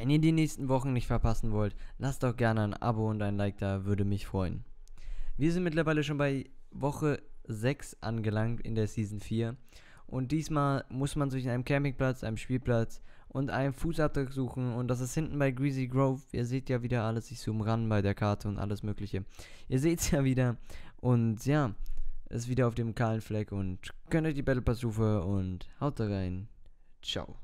Wenn ihr die nächsten Wochen nicht verpassen wollt, lasst doch gerne ein Abo und ein Like da, würde mich freuen. Wir sind mittlerweile schon bei Woche 6 angelangt in der Season 4 und diesmal muss man zwischen einem Campingplatz, einem Spielplatz und einem Fußabdruck suchen und das ist hinten bei Greasy Grove. Ihr seht ja wieder alles, ich zoome ran bei der Karte und alles mögliche. Ihr seht es ja wieder und ja, ist wieder auf dem kahlen Fleck und könnt euch die Battle Pass rufen und haut da rein. Ciao.